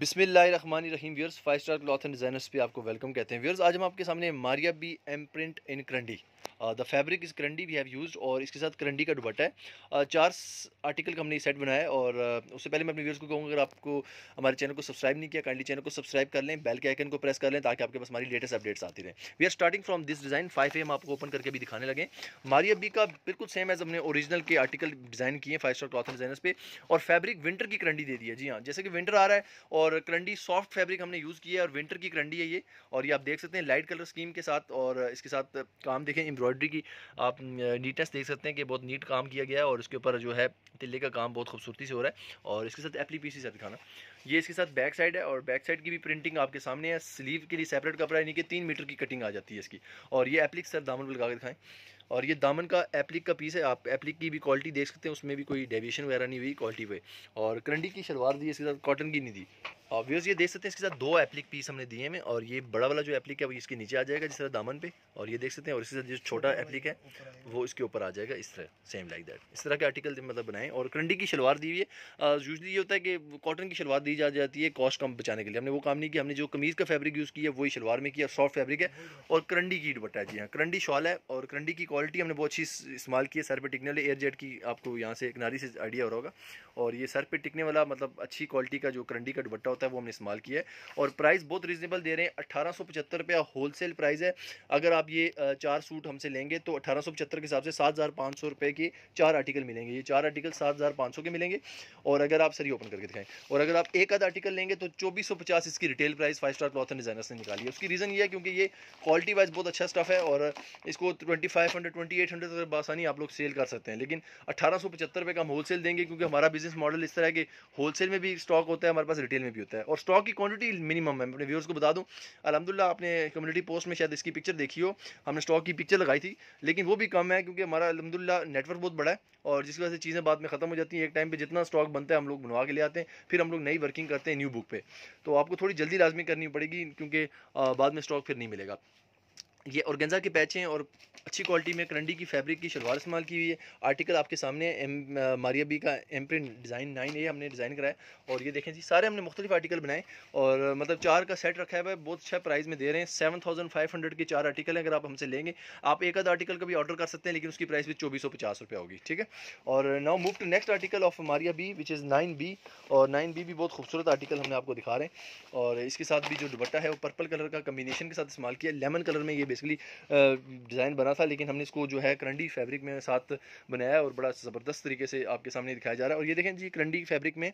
बिसमिल्ल रहीम व्यर्स five star cloth and designers पे आपको वेलकम कहते हैं व्यर्स आज हम आपके सामने Maria B M print in karandi the fabric is karandi we have used और इसके साथ करंडी का दुपट्टा है uh, चार आर्टिकल का हमने सेट बनाया है और uh, उससे पहले मैं अपने व्यर्स को कहूँगा अगर आपको हमारे चैनल को सब्सक्राइब नहीं किया कंडी चैनल को सब्सक्राइब कर लें बेल के आइकन को प्रेस कर लें ताकि आपके पास हमारी लेटेस्ट अपडेट्स आती रहे we are starting from this design five M आपको ओपन करके भी दिखाने लगे मारिया बी का बिल्कुल सेम एज हमने ओरिजिनल के आर्टिकल डिज़ाइन किए five star cloth and designers पे और फैब्रिक विंटर की करंडी दे दी है जी हाँ जैसे कि विंटर आ रहा है और करंडी सॉफ्ट फैब्रिक हमने यूज़ किया है और विंटर की करंडी है ये और ये आप देख सकते हैं लाइट कलर स्कीम के साथ और इसके साथ काम देखें एम्ब्रॉयडरी की आप नीटनेस देख सकते हैं कि बहुत नीट काम किया गया है और इसके ऊपर जो है तिले का काम बहुत खूबसूरती से हो रहा है और इसके साथ एप्ली पीसी से दिखाना ये इसके साथ बैक साइड है और बैक साइड की भी प्रिंटिंग आपके सामने है स्लीव के लिए सेपरेट कपड़ा यानी कि तीन मीटर की कटिंग आ जाती है इसकी और ये एप्लिक सर दामन लगा के दिखाएँ और ये दामन का एप्लिक का पीस है आप एप्लिक की भी क्वालिटी देख सकते हैं उसमें भी कोई डेविएशन वगैरह नहीं हुई क्वालिटी पे और करंडी की शलवार दी इसके साथ कॉटन की नहीं दी ऑब्वियस ये देख सकते हैं इसके साथ दो एप्लिक पीस हमने दिए हैं और ये बड़ा वाला जो एप्लिक है वो इसके नीचे आ जाएगा जिस तरह दामन पे और ये देख सकते हैं और इसके साथ जो छोटा एप्लिक है वो इसके ऊपर आ जाएगा इस तरह सेम लाइक दैट इस तरह के आर्टिकल मतलब बनाएं और करंडी की शलवार दी हुई है यूजली ये होता है कि कॉटन की शलवार दी जा जाती है कॉस्ट कम बचाने के लिए हमने वो काम नहीं किया हमने जो कमीज़ का फैब्रिक यूज़ किया वही शलवार में किया सॉफ्ट फैब्रिक है और करंडी की दुपट्टा है जी हाँ करंडी शॉल है और करंडी की क्वालिटी हमने बहुत अच्छी इस्तेमाल की है सर पर टिकने वाले एयर जेट की आपको यहाँ से किनारी से आइडिया हो रहा होगा और ये सर पर टिकने वाला मतलब अच्छी क्वालिटी का जो करंडी का दुपट्टा होता है आता है वो हमने इस्तेमाल किया है और प्राइस बहुत रीजनेबल दे रहे हैं अठारह सौ पचहत्तर रुपया होल सेल प्राइस है अगर आप ये चार सूट हमसे लेंगे तो अठारह सौ पचहत्तर के हिसाब से सात हज़ार पाँच सौ रुपये के चार आर्टिकल मिलेंगे ये चार आर्टिकल सात हज़ार पाँच सौ के मिलेंगे और अगर आप सर ओपन करके दिखाएं और अगर आप एक आध आर्टिकल लेंगे तो चौबीस सौ पचास इसकी retail price five star cloth and designers ने निकाली है उसकी रीज़न ये है क्योंकि ये क्वालिटी वाइज बहुत अच्छा स्टफ़ है और इसको twenty five hundred twenty eight hundred तक बासानी आप लोग सेल कर सकते हैं लेकिन अठारह सौ पचहत्तर रुपये का हम होलसेल देंगे क्योंकि हमारा बिजनेस मॉडल इस तरह के कि होलसेल में भी स्टॉक होता है हमारे पास रिटेल में भी होता है जाता है और स्टॉक की क्वांटिटी मिनिमम है अपने व्यूअर्स को बता दूं अलहमदिल्ला आपने कम्युनिटी पोस्ट में शायद इसकी पिक्चर देखी हो हमने स्टॉक की पिक्चर लगाई थी लेकिन वो भी कम है क्योंकि हमारा अलहमदिल्ला नेटवर्क बहुत बड़ा है और जिसकी वजह से चीज़ें बाद में ख़त्म हो जाती हैं एक टाइम पर जितना स्टॉक बनता है हम लोग बनवा के ले आते हैं फिर हम लोग नई वर्किंग करते हैं न्यू बुक पर तो आपको थोड़ी जल्दी लाजमी करनी पड़ेगी क्योंकि बाद में स्टॉक फिर नहीं मिलेगा ये ऑर्गेंजा के पैच हैं और अच्छी क्वालिटी में करंडी की फैब्रिक की शलवार इस्तेमाल की हुई है आर्टिकल आपके सामने एम मारिया बी का M print design nine A हमने डिज़ाइन कराया और ये देखें जी सारे हमने मुख्तलिफ आर्टिकल बनाए और मतलब चार का सेट रखा है बहुत अच्छा प्राइस में दे रहे हैं सेवन थाउजेंड फाइव हंड्रेड के चार आर्टिकल हैं अगर आप हमसे लेंगे आप एक आध आर्टिकल का भी ऑर्डर कर सकते हैं लेकिन उसकी प्राइस भी चौबीस सौ पचास रुपये होगी ठीक है और now move to next article of Maria B which is nine B और नाइन बी भी बहुत खूबसूरत आर्टिकल हमने आपको दिखा रहे हैं और इसके साथ भी जो दुपट्टा है वो पर्पल कलर का कम्बिनेशन के साथ इस्तेमाल किया लेमन कलर में ये बेसिकली डिज़ाइन uh, बना था लेकिन हमने इसको जो है करंडी फैब्रिक में साथ बनाया और बड़ा ज़बरदस्त तरीके से आपके सामने दिखाया जा रहा है और ये देखें जी करंडी फैब्रिक में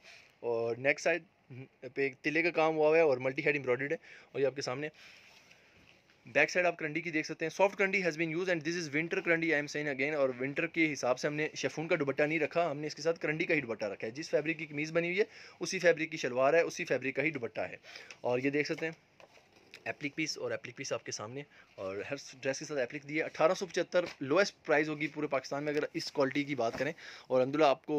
और नेक साइड हम्म, पे तिले का काम हुआ हुआ है और मल्टी हेड एम्ब्रॉयड है और ये आपके सामने बैक साइड आप करंडी की देख सकते हैं soft karandi has been use and this is winter karandi I am saying again और विंटर के हिसाब से हमने शेफून का दुपट्टा नहीं रखा हमने इसके साथ करंडी का ही दुपट्टा रखा है जिस फैब्रिक की कमीज़ बनी हुई है उसी फैब्रिक की शलवार है उसी फैब्रिक का ही दुपट्टा है और ये देख सकते हैं एप्लिक पीस और एप्लिक पीस आपके सामने और हर ड्रेस के साथ एप्लिक दिए अठारह सौ पचहत्तर लोएस्ट प्राइस होगी पूरे पाकिस्तान में अगर इस क्वालिटी की बात करें और अंदुला आपको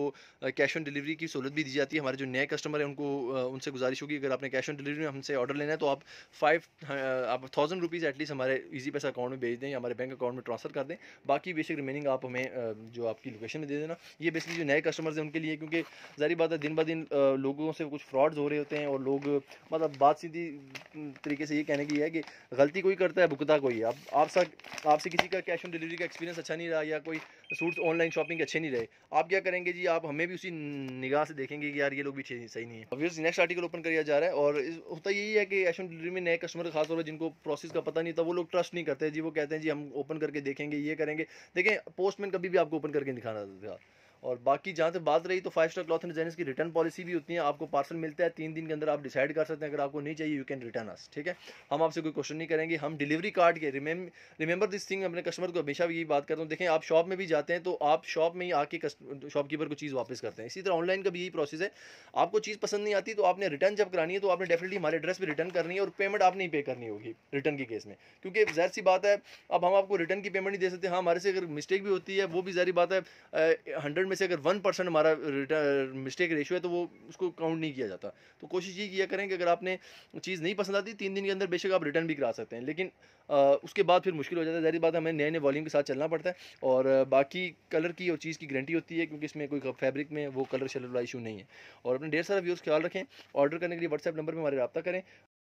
कैश ऑन डिलीवरी की सहूलत भी दी जाती है हमारे जो नए कस्टमर हैं उनको उनसे गुजारिश होगी अगर आपने कैश ऑन डिलीवरी में हमसे ऑर्डर लेना है तो आप फाइव आप थाउजेंड रुपीज़ एटलीस्ट हमारे ईजी पैसा अकाउंट में भेज दें या हमारे बैंक अकाउंट में ट्रांसफर कर दें बाकी बेसिक रिमेनिंग आप हमें जो आपकी लोकेशन में दे देना ये बेसिकली जो नए कस्टमर्स हैं उनके लिए क्योंकि जारी बात है दिन ब दिन लोगों से कुछ फ्रॉड्स हो रहे होते हैं और लोग मतलब बात सीधी तरीके से ये कहने की है कि गलती कोई करता है भुगता कोई है अब आपसे आपसे किसी का कैश ऑन डिलीवरी का एक्सपीरियंस अच्छा नहीं रहा या कोई सूट्स ऑनलाइन शॉपिंग अच्छे नहीं रहे आप क्या करेंगे जी आप हमें भी उसी निगाह से देखेंगे कि यार ये लोग भी सही नहीं है ऑब्वियस नेक्स्ट आर्टिकल ओपन किया जा रहा है और होता यही है कि कैश ऑन डिलीवरी में नए कस्टमर खासतौर पर जिनको प्रोसेस का पता नहीं था वो लोग ट्रस्ट नहीं करते जी वो कहते हैं जी हम ओपन करके देखेंगे ये करेंगे देखें पोस्टमैन कभी भी आपको ओपन करके दिखाना था और बाकी जहाँ तक बात रही तो five star cloth and designers की रिटर्न पॉलिसी भी होती है आपको पार्सल मिलता है तीन दिन के अंदर आप डिसाइड कर सकते हैं अगर आपको नहीं चाहिए यू कैन रिटर्न अस ठीक है हम आपसे कोई क्वेश्चन नहीं करेंगे हम डिलीवरी कार्ड के रिमेंबर दिस थिंग अपने कस्टमर को हमेशा यही बात करता हूँ देखें आप शॉप में भी जाते हैं तो आप शॉप में ही आके शॉपकीपर को चीज़ वापस करते हैं इसी तरह ऑनलाइन का भी यही प्रोसेस है आपको चीज़ पसंद नहीं आती तो आपने रिटर्न जब करानी है तो आपने डेफिनेटली हमारे एड्रेस पर रिटर्न करनी है और पेमेंट आपने ही पे करनी होगी रिटर्न के केस में क्योंकि जहर सी बात है अब हम आपको रिटर्न की पेमेंट नहीं दे सकते हाँ हमारे से अगर मिस्टेक भी होती है वो भी जहरी बात है हंड्रेड में से अगर वन परसेंट हमारा मिस्टेक रेशियो है तो वो उसको काउंट नहीं किया जाता तो कोशिश ये किया करें कि अगर आपने चीज़ नहीं पसंद आती तीन दिन के अंदर बेशक आप रिटर्न भी करा सकते हैं लेकिन आ, उसके बाद फिर मुश्किल हो जाता है जहरी बात हमें नए नए वॉल्यूम के साथ चलना पड़ता है और बाकी कलर की और चीज़ की गारंटी होती है क्योंकि इसमें कोई फैब्रिक में वो कलर शलर वाला इशू नहीं है और अपने ढेर सारा व्यूज़ ख्याल रखें ऑर्डर करने के लिए व्हाट्सएप नंबर पर हमारे रबा करें